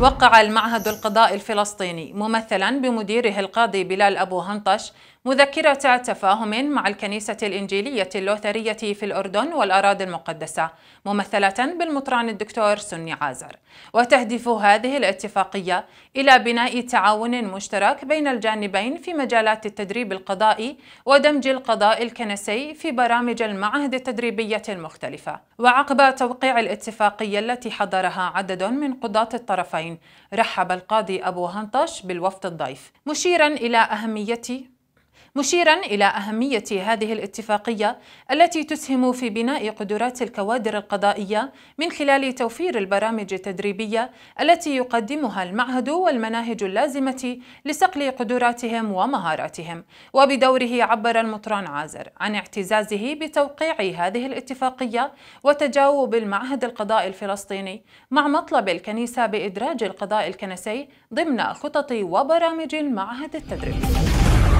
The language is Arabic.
وقع المعهد القضائي الفلسطيني ممثلا بمديره القاضي بلال أبو هنطش مذكرة تفاهم مع الكنيسة الإنجيلية اللوثرية في الأردن والأراضي المقدسة ممثلة بالمطران الدكتور سني عازر وتهدف هذه الاتفاقية إلى بناء تعاون مشترك بين الجانبين في مجالات التدريب القضائي ودمج القضاء الكنسي في برامج المعهد التدريبية المختلفة وعقب توقيع الاتفاقية التي حضرها عدد من قضاة الطرفين رحب القاضي أبو هنطش بالوفد الضيف مشيرا إلى أهمية مشيرا إلى أهمية هذه الاتفاقية التي تسهم في بناء قدرات الكوادر القضائية من خلال توفير البرامج التدريبية التي يقدمها المعهد والمناهج اللازمة لصقل قدراتهم ومهاراتهم وبدوره عبر المطران عازر عن اعتزازه بتوقيع هذه الاتفاقية وتجاوب المعهد القضاء الفلسطيني مع مطلب الكنيسة بإدراج القضاء الكنسي ضمن خطط وبرامج المعهد التدريبي